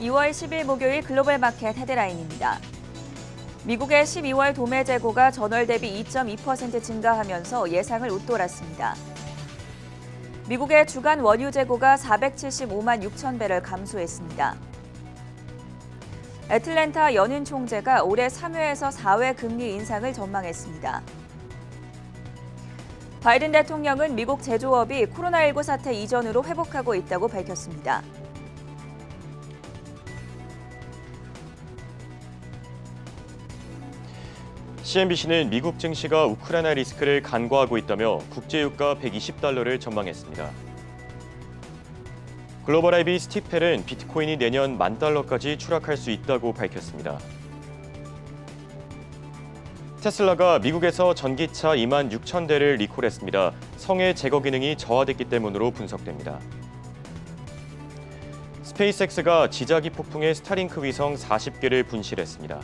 2월 10일 목요일 글로벌 마켓 헤드라인입니다. 미국의 12월 도매 재고가 전월 대비 2.2% 증가하면서 예상을 웃돌았습니다. 미국의 주간 원유 재고가 475만 6천 배럴 감소했습니다. 애틀랜타 연인 총재가 올해 3회에서 4회 금리 인상을 전망했습니다. 바이든 대통령은 미국 제조업이 코로나19 사태 이전으로 회복하고 있다고 밝혔습니다. CNBC는 미국 증시가 우크라이나 리스크를 간과하고 있다며 국제유가 120달러를 전망했습니다. 글로벌 IB 스티펠은 비트코인이 내년 만 달러까지 추락할 수 있다고 밝혔습니다. 테슬라가 미국에서 전기차 2만 6천 대를 리콜했습니다. 성의 제거 기능이 저하됐기 때문으로 분석됩니다. 스페이스X가 지자기 폭풍의 스타링크 위성 40개를 분실했습니다.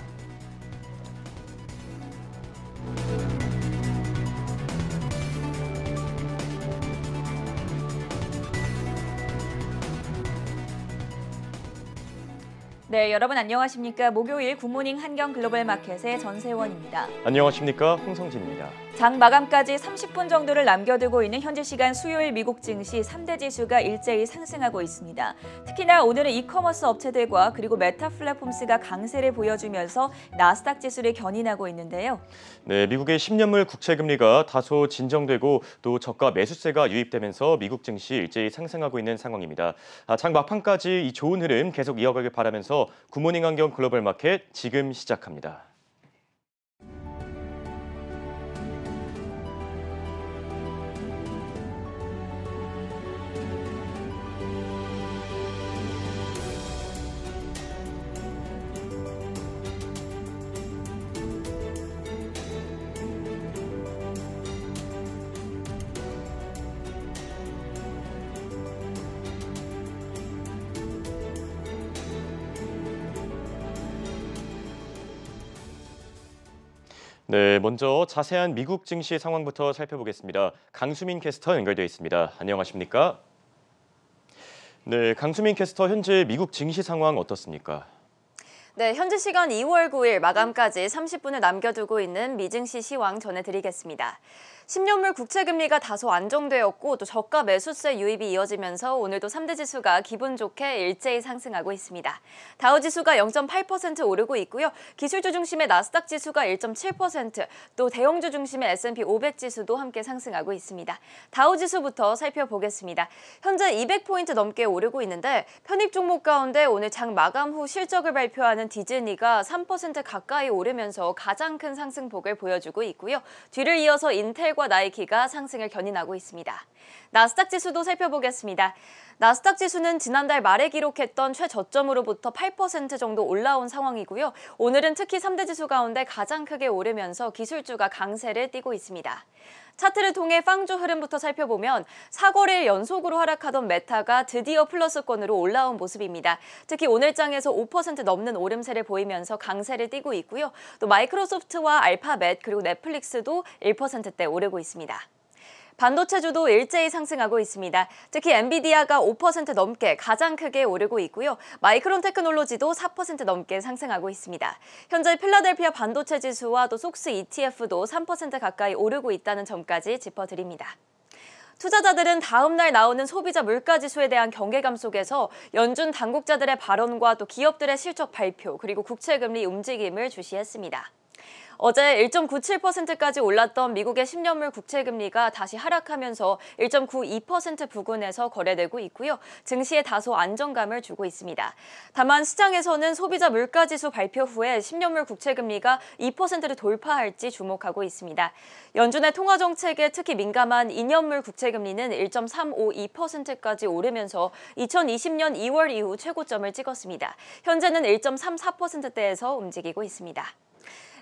네, 여러분 안녕하십니까? 목요일 굿모닝 한경 글로벌 마켓의 전세원입니다. 안녕하십니까? 홍성진입니다. 장 마감까지 30분 정도를 남겨두고 있는 현지 시간 수요일 미국 증시 3대 지수가 일제히 상승하고 있습니다. 특히나 오늘은 이커머스 업체들과 그리고 메타 플랫폼스가 강세를 보여주면서 나스닥 지수를 견인하고 있는데요. 네, 미국의 10년물 국채 금리가 다소 진정되고 또 저가 매수세가 유입되면서 미국 증시 일제히 상승하고 있는 상황입니다. 아, 장 막판까지 이 좋은 흐름 계속 이어가길 바라면서 구모닝 환경 글로벌 마켓 지금 시작합니다. 네, 먼저 자세한 미국 증시 상황부터 살펴보겠습니다. 강수민 캐스터 연결되어 있습니다. 안녕하십니까? 네, 강수민 캐스터 현재 미국 증시 상황 어떻습니까? 네, 현재 시간 2월 9일 마감까지 30분을 남겨두고 있는 미증시 시황 전해드리겠습니다. 10년물 국채금리가 다소 안정되었고 또 저가 매수세 유입이 이어지면서 오늘도 3대 지수가 기분 좋게 일제히 상승하고 있습니다. 다우지수가 0.8% 오르고 있고요. 기술주 중심의 나스닥 지수가 1.7%또 대형주 중심의 S&P 500 지수도 함께 상승하고 있습니다. 다우지수부터 살펴보겠습니다. 현재 200포인트 넘게 오르고 있는데 편입 종목 가운데 오늘 장 마감 후 실적을 발표하는 나가는 디즈니가 3% 가까이 오르면서 가장 큰 상승폭을 보여주고 있고요. 뒤를 이어서 인텔과 나이키가 상승을 견인하고 있습니다. 나스닥 지수도 살펴보겠습니다. 나스닥 지수는 지난달 말에 기록했던 최저점으로부터 8% 정도 올라온 상황이고요. 오늘은 특히 3대 지수 가운데 가장 크게 오르면서 기술주가 강세를 띠고 있습니다. 차트를 통해 빵주 흐름부터 살펴보면 사거래일 연속으로 하락하던 메타가 드디어 플러스권으로 올라온 모습입니다. 특히 오늘장에서 5% 넘는 오름세를 보이면서 강세를 띠고 있고요. 또 마이크로소프트와 알파벳 그리고 넷플릭스도 1%대 오르고 있습니다. 반도체주도 일제히 상승하고 있습니다. 특히 엔비디아가 5% 넘게 가장 크게 오르고 있고요. 마이크론 테크놀로지도 4% 넘게 상승하고 있습니다. 현재 필라델피아 반도체 지수와 또 속스 ETF도 3% 가까이 오르고 있다는 점까지 짚어드립니다. 투자자들은 다음 날 나오는 소비자 물가 지수에 대한 경계감 속에서 연준 당국자들의 발언과 또 기업들의 실적 발표 그리고 국채 금리 움직임을 주시했습니다. 어제 1.97%까지 올랐던 미국의 10년물 국채 금리가 다시 하락하면서 1.92% 부근에서 거래되고 있고요. 증시에 다소 안정감을 주고 있습니다. 다만 시장에서는 소비자 물가지수 발표 후에 10년물 국채 금리가 2%를 돌파할지 주목하고 있습니다. 연준의 통화 정책에 특히 민감한 2년물 국채 금리는 1.352%까지 오르면서 2020년 2월 이후 최고점을 찍었습니다. 현재는 1.34%대에서 움직이고 있습니다.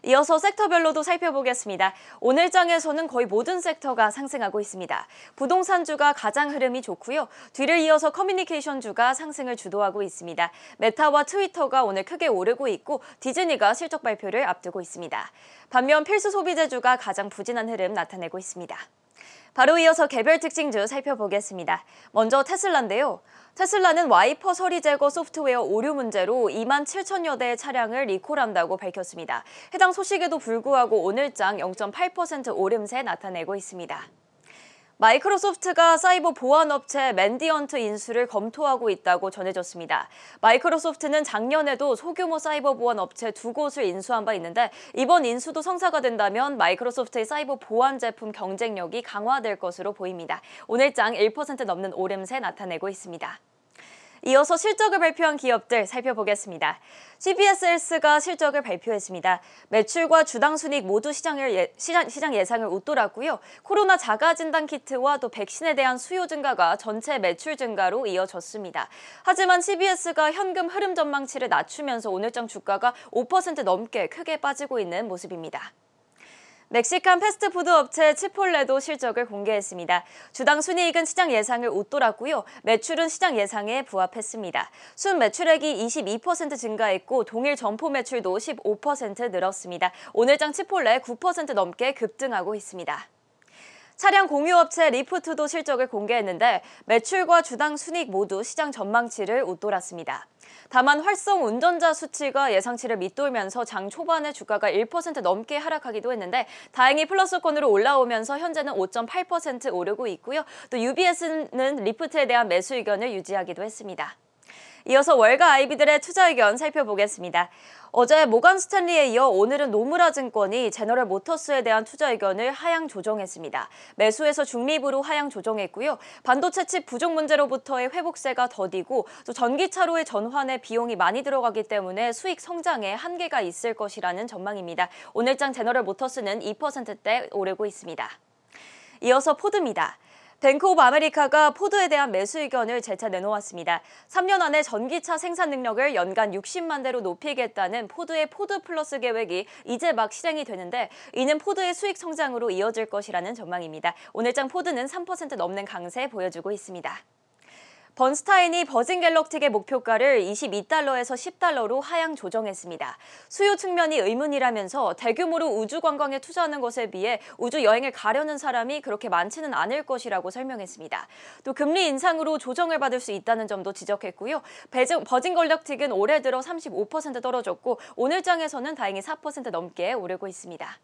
이어서 섹터별로도 살펴보겠습니다. 오늘장에서는 거의 모든 섹터가 상승하고 있습니다. 부동산주가 가장 흐름이 좋고요. 뒤를 이어서 커뮤니케이션주가 상승을 주도하고 있습니다. 메타와 트위터가 오늘 크게 오르고 있고 디즈니가 실적 발표를 앞두고 있습니다. 반면 필수 소비재주가 가장 부진한 흐름 나타내고 있습니다. 바로 이어서 개별 특징주 살펴보겠습니다. 먼저 테슬라인데요. 테슬라는 와이퍼 서리 제거 소프트웨어 오류 문제로 2만 7천여 대의 차량을 리콜한다고 밝혔습니다. 해당 소식에도 불구하고 오늘장 0.8% 오름세 나타내고 있습니다. 마이크로소프트가 사이버 보안 업체 맨디언트 인수를 검토하고 있다고 전해졌습니다. 마이크로소프트는 작년에도 소규모 사이버 보안 업체 두 곳을 인수한 바 있는데 이번 인수도 성사가 된다면 마이크로소프트의 사이버 보안 제품 경쟁력이 강화될 것으로 보입니다. 오늘장 1% 넘는 오름세 나타내고 있습니다. 이어서 실적을 발표한 기업들 살펴보겠습니다. CBSL스가 실적을 발표했습니다. 매출과 주당 순익 모두 시장을 예, 시장, 시장 예상을 웃돌았고요. 코로나 자가 진단 키트와 또 백신에 대한 수요 증가가 전체 매출 증가로 이어졌습니다. 하지만 CBS가 현금 흐름 전망치를 낮추면서 오늘장 주가가 5% 넘게 크게 빠지고 있는 모습입니다. 멕시칸 패스트푸드 업체 치폴레도 실적을 공개했습니다. 주당 순이익은 시장 예상을 웃돌았고요. 매출은 시장 예상에 부합했습니다. 순 매출액이 22% 증가했고 동일 점포 매출도 15% 늘었습니다. 오늘장 치폴레 9% 넘게 급등하고 있습니다. 차량 공유업체 리프트도 실적을 공개했는데 매출과 주당 순이익 모두 시장 전망치를 웃돌았습니다. 다만 활성 운전자 수치가 예상치를 밑돌면서 장 초반에 주가가 1% 넘게 하락하기도 했는데 다행히 플러스권으로 올라오면서 현재는 5.8% 오르고 있고요. 또 UBS는 리프트에 대한 매수 의견을 유지하기도 했습니다. 이어서 월가 아이비들의 투자 의견 살펴보겠습니다. 어제 모건 스탠리에 이어 오늘은 노무라 증권이 제너럴 모터스에 대한 투자 의견을 하향 조정했습니다. 매수에서 중립으로 하향 조정했고요. 반도체 칩 부족 문제로부터의 회복세가 더디고 또 전기차로의 전환에 비용이 많이 들어가기 때문에 수익 성장에 한계가 있을 것이라는 전망입니다. 오늘장 제너럴 모터스는 2%대 오르고 있습니다. 이어서 포드입니다. 뱅크 오브 아메리카가 포드에 대한 매수 의견을 재차 내놓았습니다. 3년 안에 전기차 생산 능력을 연간 60만 대로 높이겠다는 포드의 포드 플러스 계획이 이제 막 실행이 되는데 이는 포드의 수익 성장으로 이어질 것이라는 전망입니다. 오늘장 포드는 3% 넘는 강세 보여주고 있습니다. 번스타인이 버진 갤럭틱의 목표가를 22달러에서 10달러로 하향 조정했습니다. 수요 측면이 의문이라면서 대규모로 우주 관광에 투자하는 것에 비해 우주 여행을 가려는 사람이 그렇게 많지는 않을 것이라고 설명했습니다. 또 금리 인상으로 조정을 받을 수 있다는 점도 지적했고요. 배정, 버진 갤럭틱은 올해 들어 35% 떨어졌고 오늘 장에서는 다행히 4% 넘게 오르고 있습니다.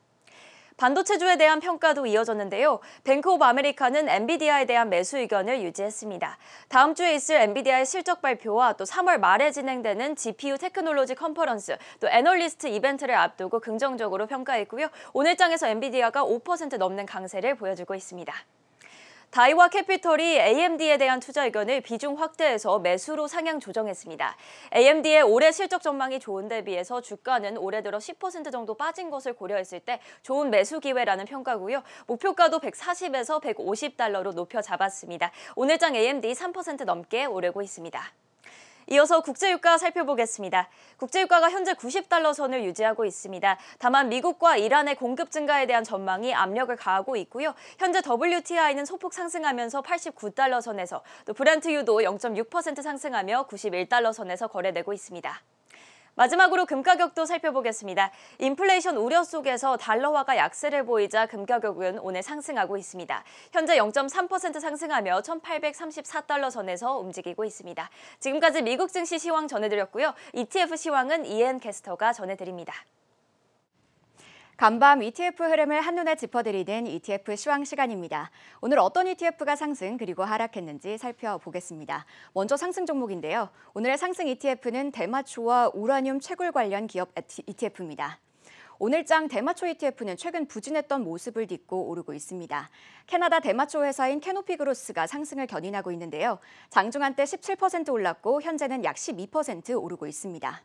반도체주에 대한 평가도 이어졌는데요. 뱅크 오브 아메리카는 엔비디아에 대한 매수 의견을 유지했습니다. 다음 주에 있을 엔비디아의 실적 발표와 또 3월 말에 진행되는 GPU 테크놀로지 컨퍼런스, 또 애널리스트 이벤트를 앞두고 긍정적으로 평가했고요. 오늘 장에서 엔비디아가 5% 넘는 강세를 보여주고 있습니다. 다이와 캐피털이 AMD에 대한 투자 의견을 비중 확대해서 매수로 상향 조정했습니다. AMD의 올해 실적 전망이 좋은데 비해서 주가는 올해 들어 10% 정도 빠진 것을 고려했을 때 좋은 매수 기회라는 평가고요. 목표가도 140에서 150달러로 높여 잡았습니다. 오늘장 AMD 3% 넘게 오르고 있습니다. 이어서 국제유가 살펴보겠습니다. 국제유가가 현재 90달러 선을 유지하고 있습니다. 다만 미국과 이란의 공급 증가에 대한 전망이 압력을 가하고 있고요. 현재 WTI는 소폭 상승하면서 89달러 선에서 또 브렌트유도 0.6% 상승하며 91달러 선에서 거래되고 있습니다. 마지막으로 금 가격도 살펴보겠습니다. 인플레이션 우려 속에서 달러화가 약세를 보이자 금 가격은 오늘 상승하고 있습니다. 현재 0.3% 상승하며 1,834달러 선에서 움직이고 있습니다. 지금까지 미국 증시 시황 전해드렸고요. ETF 시황은 이엔 캐스터가 전해드립니다. 간밤 ETF 흐름을 한눈에 짚어드리는 ETF 시황 시간입니다. 오늘 어떤 ETF가 상승 그리고 하락했는지 살펴보겠습니다. 먼저 상승 종목인데요. 오늘의 상승 ETF는 대마초와 우라늄 채굴 관련 기업 ETF입니다. E 오늘장 대마초 ETF는 최근 부진했던 모습을 딛고 오르고 있습니다. 캐나다 대마초 회사인 캐노피 그로스가 상승을 견인하고 있는데요. 장중한 때 17% 올랐고 현재는 약 12% 오르고 있습니다.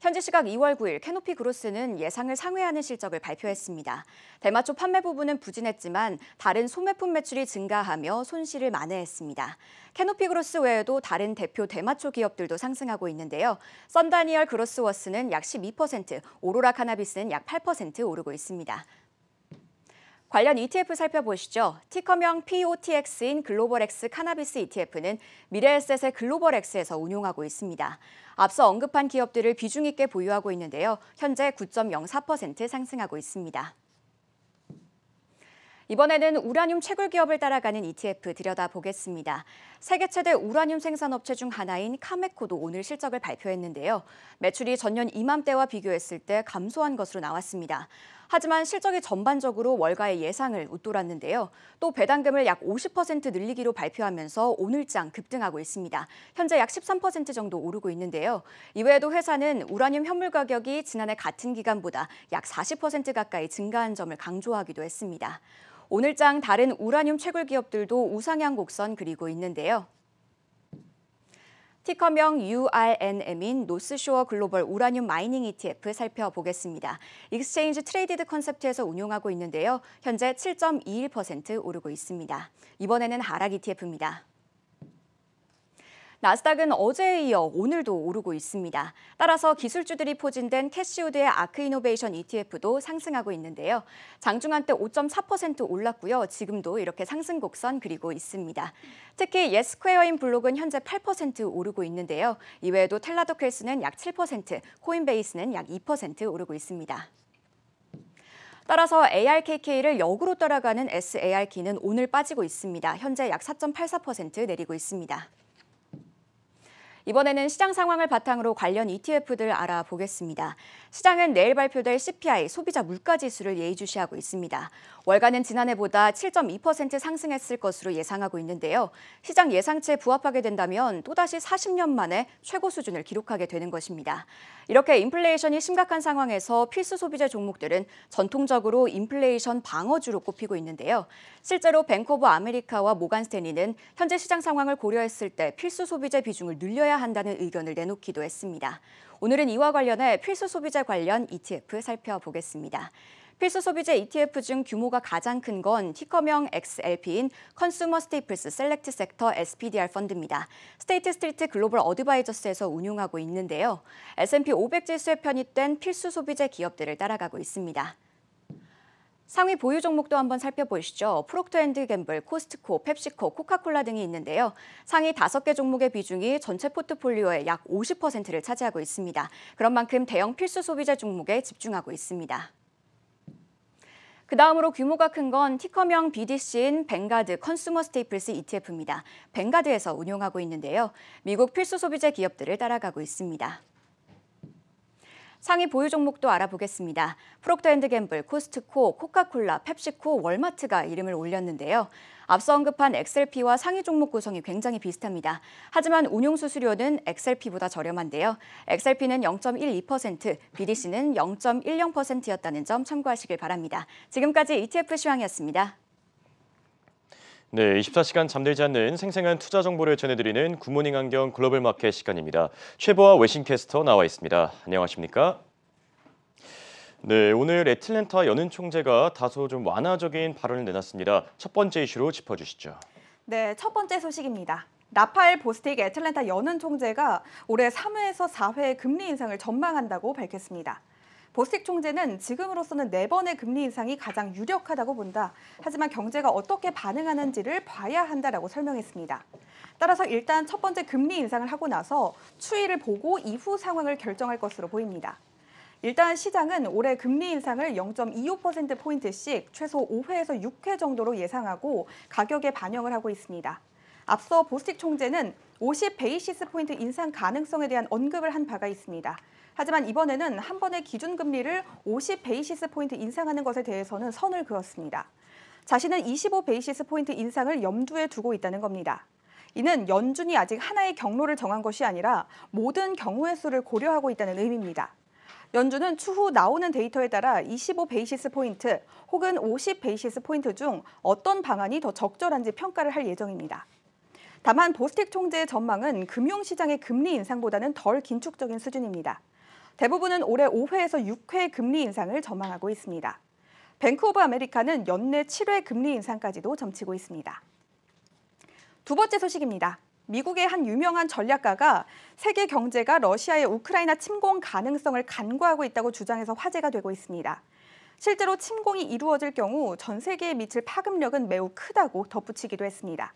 현재 시각 2월 9일 캐노피 그로스는 예상을 상회하는 실적을 발표했습니다. 대마초 판매 부분은 부진했지만 다른 소매품 매출이 증가하며 손실을 만회했습니다. 캐노피 그로스 외에도 다른 대표 대마초 기업들도 상승하고 있는데요. 썬다니얼 그로스워스는 약 12%, 오로라 카나비스는 약 8% 오르고 있습니다. 관련 ETF 살펴보시죠. 티커명 POTX인 글로벌X 카나비스 ETF는 미래에셋의 글로벌X에서 운용하고 있습니다. 앞서 언급한 기업들을 비중 있게 보유하고 있는데요. 현재 9.04% 상승하고 있습니다. 이번에는 우라늄 채굴 기업을 따라가는 ETF 들여다보겠습니다. 세계 최대 우라늄 생산업체 중 하나인 카메코도 오늘 실적을 발표했는데요. 매출이 전년 이맘때와 비교했을 때 감소한 것으로 나왔습니다. 하지만 실적이 전반적으로 월가의 예상을 웃돌았는데요. 또 배당금을 약 50% 늘리기로 발표하면서 오늘장 급등하고 있습니다. 현재 약 13% 정도 오르고 있는데요. 이외에도 회사는 우라늄 현물 가격이 지난해 같은 기간보다 약 40% 가까이 증가한 점을 강조하기도 했습니다. 오늘장 다른 우라늄 채굴 기업들도 우상향 곡선 그리고 있는데요. 티커명 URNM인 노스쇼어 글로벌 우라늄 마이닝 ETF 살펴보겠습니다. 익스체인지 트레이디드 컨셉트에서 운용하고 있는데요. 현재 7.21% 오르고 있습니다. 이번에는 하락 ETF입니다. 나스닥은 어제에 이어 오늘도 오르고 있습니다. 따라서 기술주들이 포진된 캐시우드의 아크이노베이션 ETF도 상승하고 있는데요. 장중한 때5.4% 올랐고요. 지금도 이렇게 상승 곡선 그리고 있습니다. 특히 예스퀘어인 블록은 현재 8% 오르고 있는데요. 이외에도 텔라도 헬스는 약 7%, 코인베이스는 약 2% 오르고 있습니다. 따라서 ARKK를 역으로 따라가는 SARK는 오늘 빠지고 있습니다. 현재 약 4.84% 내리고 있습니다. 이번에는 시장 상황을 바탕으로 관련 ETF들 알아보겠습니다. 시장은 내일 발표될 CPI 소비자 물가 지수를 예의주시하고 있습니다. 월간은 지난해보다 7.2% 상승했을 것으로 예상하고 있는데요. 시장 예상치에 부합하게 된다면 또다시 40년 만에 최고 수준을 기록하게 되는 것입니다. 이렇게 인플레이션이 심각한 상황에서 필수 소비자 종목들은 전통적으로 인플레이션 방어주로 꼽히고 있는데요. 실제로 뱅크 브 아메리카와 모간 스탠리는 현재 시장 상황을 고려했을 때 필수 소비자 비중을 늘려야 한다는 의견을 내놓기도 했습니다. 오늘은 이와 관련해 필수 소비자 관련 ETF 살펴보겠습니다. 필수 소비재 ETF 중 규모가 가장 큰 건 티커명 XLP인 컨슈머 스테이플스 셀렉트 섹터 SPDR 펀드입니다. 스테이트 스트리트 글로벌 어드바이저스에서 운용하고 있는데요. S&P 500 지수에 편입된 필수 소비재 기업들을 따라가고 있습니다. 상위 보유 종목도 한번 살펴보시죠. 프록토앤드갬블, 코스트코, 펩시코, 코카콜라 등이 있는데요. 상위 5개 종목의 비중이 전체 포트폴리오의 약 50%를 차지하고 있습니다. 그런 만큼 대형 필수 소비자 종목에 집중하고 있습니다. 그 다음으로 규모가 큰 건 티커명 BDC인 벵가드 컨슈머 스테이플스 ETF입니다. 벵가드에서 운용하고 있는데요. 미국 필수 소비자 기업들을 따라가고 있습니다. 상위 보유 종목도 알아보겠습니다. 프록터앤드갬블, 코스트코, 코카콜라, 펩시코, 월마트가 이름을 올렸는데요. 앞서 언급한 엑셀피와 상위 종목 구성이 굉장히 비슷합니다. 하지만 운용 수수료는 엑셀피보다 저렴한데요. 엑셀피는 0.12%, BDC는 0.10%였다는 점 참고하시길 바랍니다. 지금까지 ETF 시황이었습니다. 네, 24시간 잠들지 않는 생생한 투자 정보를 전해드리는 구모닝 안경 글로벌 마켓 시간입니다. 최보아 외신 캐스터 나와 있습니다. 안녕하십니까? 네, 오늘 애틀랜타 연은 총재가 다소 좀 완화적인 발언을 내놨습니다. 첫 번째 이슈로 짚어주시죠. 네, 첫 번째 소식입니다. 나팔 보스틱 애틀랜타 연은 총재가 올해 3회에서 4회 금리 인상을 전망한다고 밝혔습니다. 보스틱 총재는 지금으로서는 네 번의 금리 인상이 가장 유력하다고 본다. 하지만 경제가 어떻게 반응하는지를 봐야 한다라고 설명했습니다. 따라서 일단 첫 번째 금리 인상을 하고 나서 추이를 보고 이후 상황을 결정할 것으로 보입니다. 일단 시장은 올해 금리 인상을 0.25%포인트씩 최소 5회에서 6회 정도로 예상하고 가격에 반영을 하고 있습니다. 앞서 보스틱 총재는 50 베이시스 포인트 인상 가능성에 대한 언급을 한 바가 있습니다. 하지만 이번에는 한 번에 기준금리를 50베이시스 포인트 인상하는 것에 대해서는 선을 그었습니다. 자신은 25베이시스 포인트 인상을 염두에 두고 있다는 겁니다. 이는 연준이 아직 하나의 경로를 정한 것이 아니라 모든 경우의 수를 고려하고 있다는 의미입니다. 연준은 추후 나오는 데이터에 따라 25 베이시스 포인트 혹은 50 베이시스 포인트 중 어떤 방안이 더 적절한지 평가를 할 예정입니다. 다만 보스틱 총재의 전망은 금융시장의 금리 인상보다는 덜 긴축적인 수준입니다. 대부분은 올해 5회에서 6회 금리 인상을 전망하고 있습니다. 뱅크 오브 아메리카는 연내 7회 금리 인상까지도 점치고 있습니다. 두 번째 소식입니다. 미국의 한 유명한 전략가가 세계 경제가 러시아의 우크라이나 침공 가능성을 간과하고 있다고 주장해서 화제가 되고 있습니다. 실제로 침공이 이루어질 경우 전 세계에 미칠 파급력은 매우 크다고 덧붙이기도 했습니다.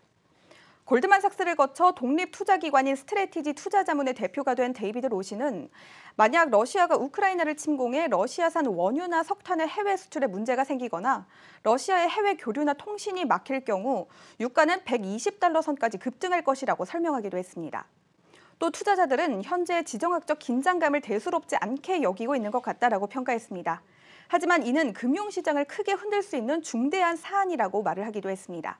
골드만삭스를 거쳐 독립 투자기관인 스트레티지 투자자문의 대표가 된 데이비드 로시는 만약 러시아가 우크라이나를 침공해 러시아산 원유나 석탄의 해외 수출에 문제가 생기거나 러시아의 해외 교류나 통신이 막힐 경우 유가는 120달러 선까지 급등할 것이라고 설명하기도 했습니다. 또 투자자들은 현재 지정학적 긴장감을 대수롭지 않게 여기고 있는 것 같다라고 평가했습니다. 하지만 이는 금융시장을 크게 흔들 수 있는 중대한 사안이라고 말을 하기도 했습니다.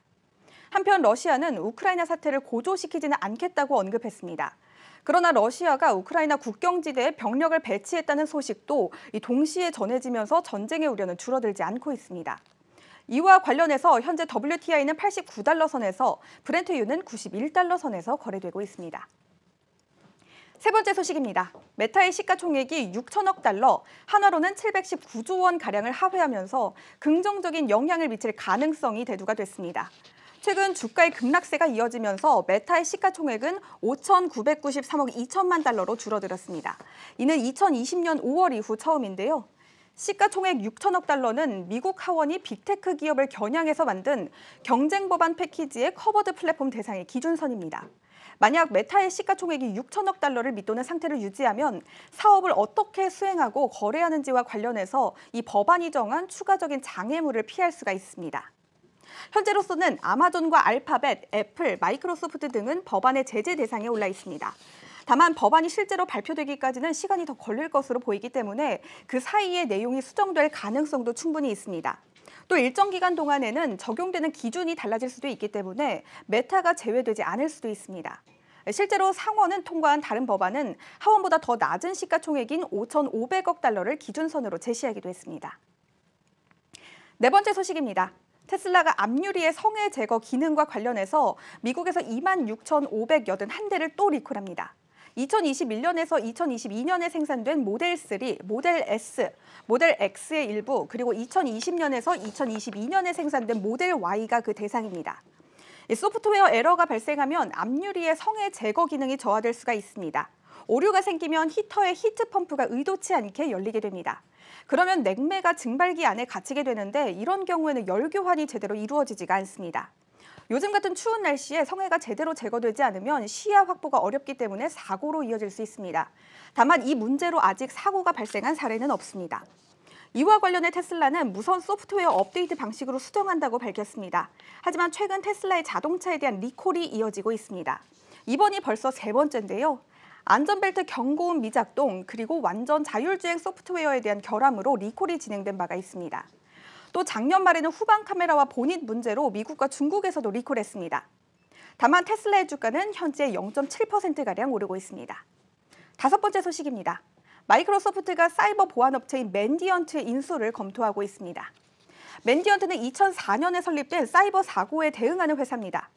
한편 러시아는 우크라이나 사태를 고조시키지는 않겠다고 언급했습니다. 그러나 러시아가 우크라이나 국경지대에 병력을 배치했다는 소식도 동시에 전해지면서 전쟁의 우려는 줄어들지 않고 있습니다. 이와 관련해서 현재 WTI는 89달러 선에서 브렌트유는 91달러 선에서 거래되고 있습니다. 세 번째 소식입니다. 메타의 시가총액이 6천억 달러, 한화로는 719조 원 가량을 하회하면서 긍정적인 영향을 미칠 가능성이 대두가 됐습니다. 최근 주가의 급락세가 이어지면서 메타의 시가총액은 5,993억 2천만 달러로 줄어들었습니다. 이는 2020년 5월 이후 처음인데요. 시가총액 6천억 달러는 미국 하원이 빅테크 기업을 겨냥해서 만든 경쟁 법안 패키지의 커버드 플랫폼 대상의 기준선입니다. 만약 메타의 시가총액이 6천억 달러를 밑도는 상태를 유지하면 사업을 어떻게 수행하고 거래하는지와 관련해서 이 법안이 정한 추가적인 장애물을 피할 수가 있습니다. 현재로서는 아마존과 알파벳, 애플, 마이크로소프트 등은 법안의 제재 대상에 올라 있습니다. 다만 법안이 실제로 발표되기까지는 시간이 더 걸릴 것으로 보이기 때문에 그 사이에 내용이 수정될 가능성도 충분히 있습니다. 또 일정 기간 동안에는 적용되는 기준이 달라질 수도 있기 때문에 메타가 제외되지 않을 수도 있습니다. 실제로 상원은 통과한 다른 법안은 하원보다 더 낮은 시가총액인 5,500억 달러를 기준선으로 제시하기도 했습니다. 네 번째 소식입니다. 테슬라가 앞유리의 성해 제거 기능과 관련해서 미국에서 26,581대를 또 리콜합니다. 2021년에서 2022년에 생산된 모델 3, 모델 S, 모델 X의 일부, 그리고 2020년에서 2022년에 생산된 모델 Y가 그 대상입니다. 소프트웨어 에러가 발생하면 앞유리의 성의 제거 기능이 저하될 수가 있습니다. 오류가 생기면 히터의 히트 펌프가 의도치 않게 열리게 됩니다. 그러면 냉매가 증발기 안에 갇히게 되는데 이런 경우에는 열교환이 제대로 이루어지지가 않습니다. 요즘 같은 추운 날씨에 성애가 제대로 제거되지 않으면 시야 확보가 어렵기 때문에 사고로 이어질 수 있습니다. 다만 이 문제로 아직 사고가 발생한 사례는 없습니다. 이와 관련해 테슬라는 무선 소프트웨어 업데이트 방식으로 수정한다고 밝혔습니다. 하지만 최근 테슬라의 자동차에 대한 리콜이 이어지고 있습니다. 이번이 벌써 세 번째인데요. 안전벨트 경고음 미작동 그리고 완전 자율주행 소프트웨어에 대한 결함으로 리콜이 진행된 바가 있습니다. 또 작년 말에는 후방 카메라와 본인 문제로 미국과 중국에서도 리콜했습니다. 다만 테슬라의 주가는 현재 0.7%가량 오르고 있습니다. 다섯 번째 소식입니다. 마이크로소프트가 사이버 보안업체인 맨디언트의 인수를 검토하고 있습니다. 맨디언트는 2004년에 설립된 사이버 사고에 대응하는 회사입니다.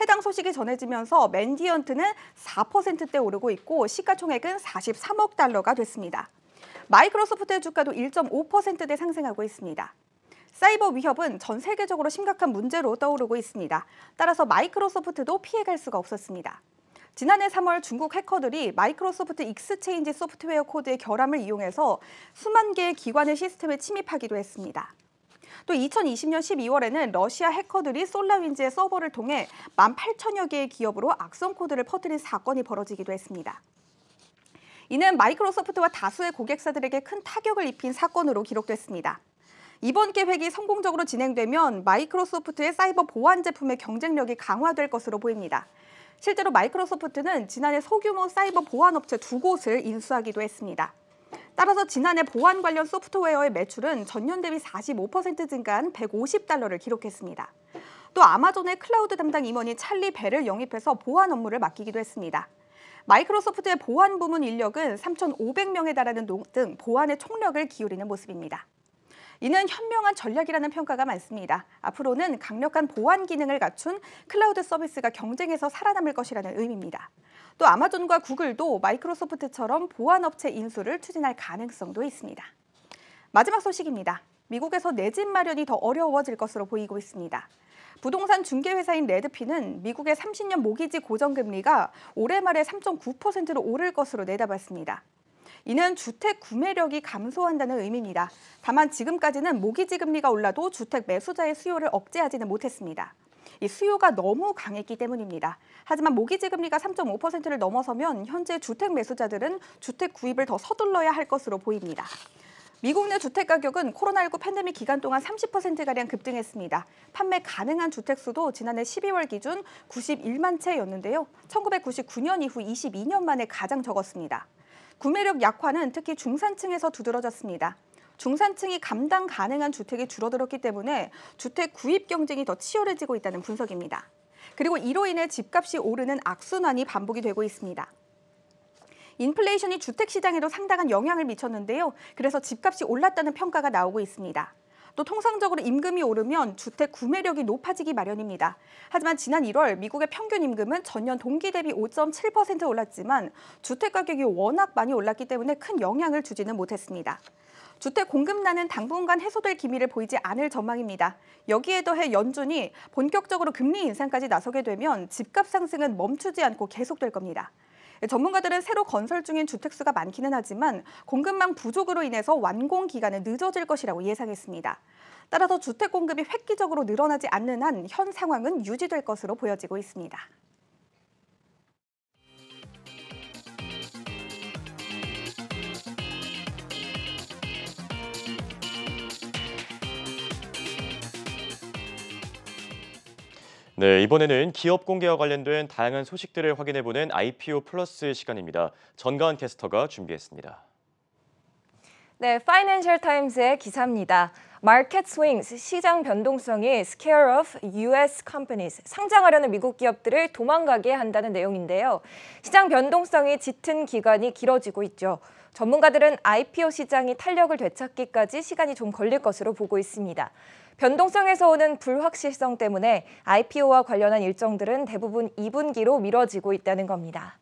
해당 소식이 전해지면서 맨디언트는 4%대 오르고 있고 시가총액은 43억 달러가 됐습니다. 마이크로소프트의 주가도 1.5%대 상승하고 있습니다. 사이버 위협은 전 세계적으로 심각한 문제로 떠오르고 있습니다. 따라서 마이크로소프트도 피해갈 수가 없었습니다. 지난해 3월 중국 해커들이 마이크로소프트 익스체인지 소프트웨어 코드의 결함을 이용해서 수만 개의 기관의 시스템에 침입하기도 했습니다. 또 2020년 12월에는 러시아 해커들이 솔라윈즈의 서버를 통해 18,000여 개의 기업으로 악성 코드를 퍼뜨린 사건이 벌어지기도 했습니다. 이는 마이크로소프트와 다수의 고객사들에게 큰 타격을 입힌 사건으로 기록됐습니다. 이번 계획이 성공적으로 진행되면 마이크로소프트의 사이버 보안 제품의 경쟁력이 강화될 것으로 보입니다. 실제로 마이크로소프트는 지난해 소규모 사이버 보안 업체 두 곳을 인수하기도 했습니다. 따라서 지난해 보안 관련 소프트웨어의 매출은 전년 대비 45% 증가한 150달러를 기록했습니다. 또 아마존의 클라우드 담당 임원인 찰리 배를 영입해서 보안 업무를 맡기기도 했습니다. 마이크로소프트의 보안 부문 인력은 3,500명에 달하는 등보안에 총력을 기울이는 모습입니다. 이는 현명한 전략이라는 평가가 많습니다. 앞으로는 강력한 보안 기능을 갖춘 클라우드 서비스가 경쟁에서 살아남을 것이라는 의미입니다. 또 아마존과 구글도 마이크로소프트처럼 보안업체 인수를 추진할 가능성도 있습니다. 마지막 소식입니다. 미국에서 내집 마련이 더 어려워질 것으로 보이고 있습니다. 부동산 중개회사인 레드핀은 미국의 30년 모기지 고정금리가 올해 말에 3.9%로 오를 것으로 내다봤습니다. 이는 주택 구매력이 감소한다는 의미입니다. 다만 지금까지는 모기지 금리가 올라도 주택 매수자의 수요를 억제하지는 못했습니다. 이 수요가 너무 강했기 때문입니다. 하지만 모기지 금리가 3.5%를 넘어서면 현재 주택 매수자들은 주택 구입을 더 서둘러야 할 것으로 보입니다. 미국 내 주택 가격은 코로나19 팬데믹 기간 동안 30%가량 급등했습니다. 판매 가능한 주택 수도 지난해 12월 기준 91만 채였는데요. 1999년 이후 22년 만에 가장 적었습니다. 구매력 약화는 특히 중산층에서 두드러졌습니다. 중산층이 감당 가능한 주택이 줄어들었기 때문에 주택 구입 경쟁이 더 치열해지고 있다는 분석입니다. 그리고 이로 인해 집값이 오르는 악순환이 반복이 되고 있습니다. 인플레이션이 주택 시장에도 상당한 영향을 미쳤는데요. 그래서 집값이 올랐다는 평가가 나오고 있습니다. 또 통상적으로 임금이 오르면 주택 구매력이 높아지기 마련입니다. 하지만 지난 1월 미국의 평균 임금은 전년 동기 대비 5.7% 올랐지만 주택 가격이 워낙 많이 올랐기 때문에 큰 영향을 주지는 못했습니다. 주택 공급난은 당분간 해소될 기미를 보이지 않을 전망입니다. 여기에 더해 연준이 본격적으로 금리 인상까지 나서게 되면 집값 상승은 멈추지 않고 계속될 겁니다. 전문가들은 새로 건설 중인 주택수가 많기는 하지만 공급망 부족으로 인해서 완공 기간은 늦어질 것이라고 예상했습니다. 따라서 주택 공급이 획기적으로 늘어나지 않는 한 현 상황은 유지될 것으로 보여지고 있습니다. 네, 이번에는 기업 공개와 관련된 다양한 소식들을 확인해보는 IPO 플러스 시간입니다. 전가은 캐스터가 준비했습니다. 네, 파이낸셜 타임스의 기사입니다. 마켓 스윙스, 시장 변동성이 scare off US companies, 상장하려는 미국 기업들을 도망가게 한다는 내용인데요. 시장 변동성이 짙은 기간이 길어지고 있죠. 전문가들은 IPO 시장이 탄력을 되찾기까지 시간이 좀 걸릴 것으로 보고 있습니다. 변동성에서 오는 불확실성 때문에 IPO와 관련한 일정들은 대부분 2분기로 미뤄지고 있다는 겁니다.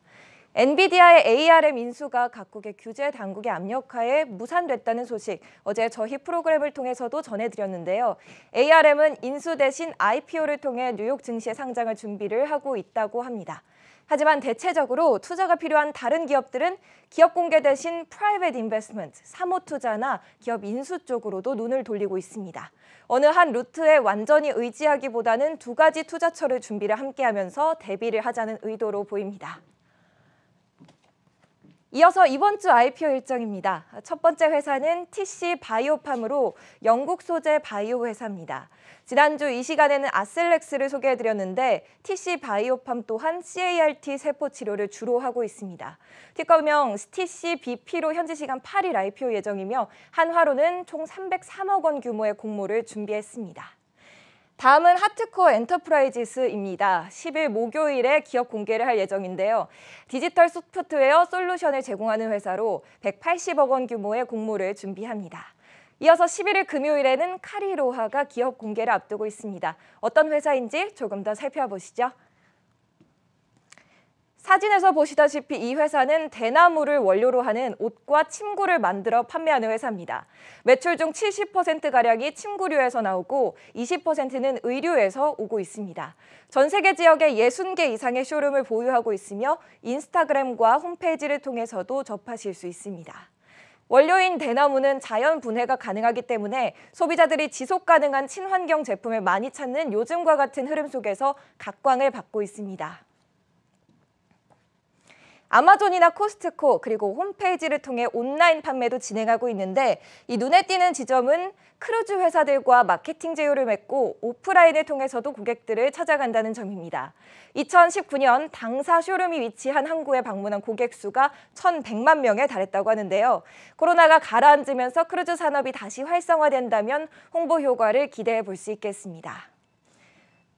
엔비디아의 ARM 인수가 각국의 규제 당국의 압력하에 무산됐다는 소식 어제 저희 프로그램을 통해서도 전해드렸는데요. ARM은 인수 대신 IPO를 통해 뉴욕 증시에 상장을 준비를 하고 있다고 합니다. 하지만 대체적으로 투자가 필요한 다른 기업들은 기업 공개 대신 프라이빗 인베스트먼트, 사모 투자나 기업 인수 쪽으로도 눈을 돌리고 있습니다. 어느 한 루트에 완전히 의지하기보다는 두 가지 투자처를 준비를 함께 하면서 대비를 하자는 의도로 보입니다. 이어서 이번 주 IPO 일정입니다. 첫 번째 회사는 TC 바이오팜으로 영국 소재 바이오 회사입니다. 지난주 이 시간에는 아셀렉스를 소개해드렸는데 TC 바이오팜 또한 CART 세포 치료를 주로 하고 있습니다. 특허명 TC BP로 현지 시간 8일 IPO 예정이며 한화로는 총 303억 원 규모의 공모를 준비했습니다. 다음은 하트코어 엔터프라이즈스입니다. 10일 목요일에 기업 공개를 할 예정인데요. 디지털 소프트웨어 솔루션을 제공하는 회사로 180억 원 규모의 공모를 준비합니다. 이어서 11일 금요일에는 카리로하가 기업 공개를 앞두고 있습니다. 어떤 회사인지 조금 더 살펴보시죠. 사진에서 보시다시피 이 회사는 대나무를 원료로 하는 옷과 침구를 만들어 판매하는 회사입니다. 매출 중 70%가량이 침구류에서 나오고 20%는 의류에서 오고 있습니다. 전 세계 지역에 60개 이상의 쇼룸을 보유하고 있으며 인스타그램과 홈페이지를 통해서도 접하실 수 있습니다. 원료인 대나무는 자연 분해가 가능하기 때문에 소비자들이 지속 가능한 친환경 제품을 많이 찾는 요즘과 같은 흐름 속에서 각광을 받고 있습니다. 아마존이나 코스트코 그리고 홈페이지를 통해 온라인 판매도 진행하고 있는데 이 눈에 띄는 지점은 크루즈 회사들과 마케팅 제휴를 맺고 오프라인을 통해서도 고객들을 찾아간다는 점입니다. 2019년 당사 쇼룸이 위치한 항구에 방문한 고객 수가 1,100만 명에 달했다고 하는데요. 코로나가 가라앉으면서 크루즈 산업이 다시 활성화된다면 홍보 효과를 기대해 볼 수 있겠습니다.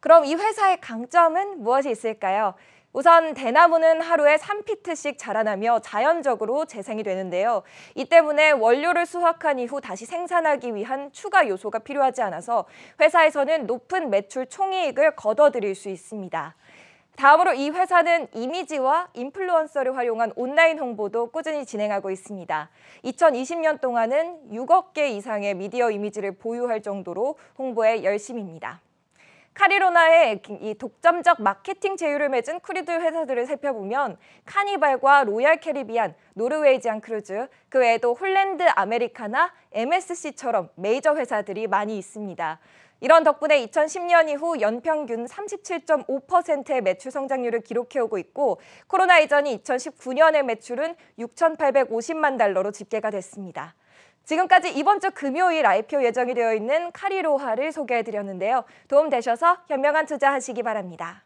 그럼 이 회사의 강점은 무엇이 있을까요? 우선 대나무는 하루에 3피트씩 자라나며 자연적으로 재생이 되는데요. 이 때문에 원료를 수확한 이후 다시 생산하기 위한 추가 요소가 필요하지 않아서 회사에서는 높은 매출 총이익을 거둬들일 수 있습니다. 다음으로 이 회사는 이미지와 인플루언서를 활용한 온라인 홍보도 꾸준히 진행하고 있습니다. 2020년 동안은 6억 개 이상의 미디어 이미지를 보유할 정도로 홍보에 열심입니다. 카리로나의 이 독점적 마케팅 제휴를 맺은 크루즈 회사들을 살펴보면 카니발과 로얄 캐리비안, 노르웨이지안 크루즈, 그 외에도 홀랜드 아메리카나, MSC처럼 메이저 회사들이 많이 있습니다. 이런 덕분에 2010년 이후 연평균 37.5%의 매출 성장률을 기록해오고 있고 코로나 이전인 2019년의 매출은 6,850만 달러로 집계가 됐습니다. 지금까지 이번 주 금요일 IPO 예정이 되어 있는 카리로하를 소개해드렸는데요. 도움되셔서 현명한 투자하시기 바랍니다.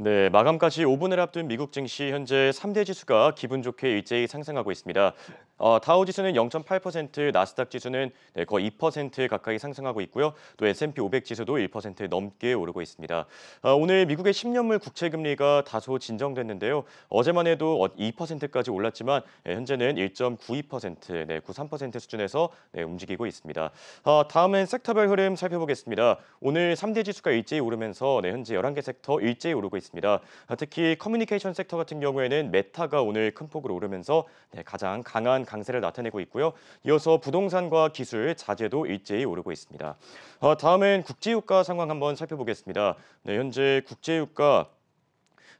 네, 마감까지 5분을 앞둔 미국 증시 현재 3대 지수가 기분 좋게 일제히 상승하고 있습니다. 어, 다우 지수는 0.8%, 나스닥 지수는 네, 거의 2% 가까이 상승하고 있고요. 또 S&P 500 지수도 1% 넘게 오르고 있습니다. 어, 오늘 미국의 10년물 국채 금리가 다소 진정됐는데요. 어제만 해도 2%까지 어, 올랐지만 네, 현재는 1.92%, 네, 93% 수준에서 네, 움직이고 있습니다. 어, 다음은 섹터별 흐름 살펴보겠습니다. 오늘 3대 지수가 일제히 오르면서 네, 현재 11개 섹터 일제히 오르고 있습니다. 있습니다. 아, 특히 커뮤니케이션 섹터 같은 경우에는 메타가 오늘 큰 폭으로 오르면서 네, 가장 강한 강세를 나타내고 있고요. 이어서 부동산과 기술, 자재도 일제히 오르고 있습니다. 아, 다음은 국제유가 상황 한번 살펴보겠습니다. 네, 현재 국제유가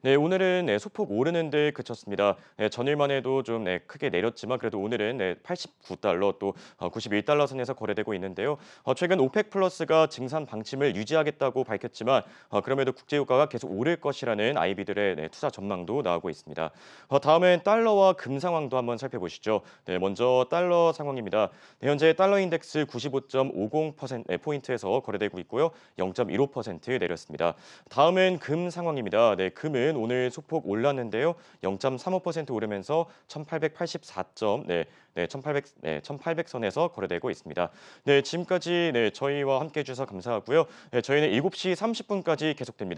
네, 오늘은 네, 소폭 오르는 데 그쳤습니다. 네, 전일만 해도 좀 네, 크게 내렸지만 그래도 오늘은 네, 89달러 또 91달러 어, 선에서 거래되고 있는데요. 어, 최근 오펙 플러스가 증산 방침을 유지하겠다고 밝혔지만 어, 그럼에도 국제유가가 계속 오를 것이라는 아이비들의 네, 투자 전망도 나오고 있습니다. 어, 다음엔 달러와 금 상황도 한번 살펴보시죠. 네, 먼저 달러 상황입니다. 네, 현재 달러 인덱스 95.50%포인트에서 거래되고 있고요. 0.15% 내렸습니다. 다음은 금 상황입니다. 네, 금은 주가는 오늘 소폭 올랐는데요. 0.35% 오르면서 1884점 네, 네, 1800, 네, 1800선에서 거래되고 있습니다. 네, 지금까지 네, 저희와 함께 해 주셔서 감사하고요. 네, 저희는 7시 30분까지 계속됩니다.